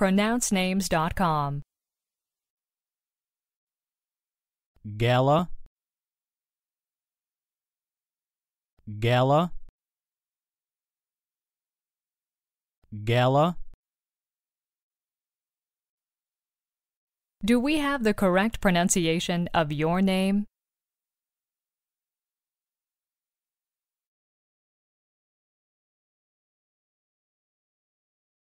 pronouncenames.com. Gala Gala Gala Do we have the correct pronunciation of your name?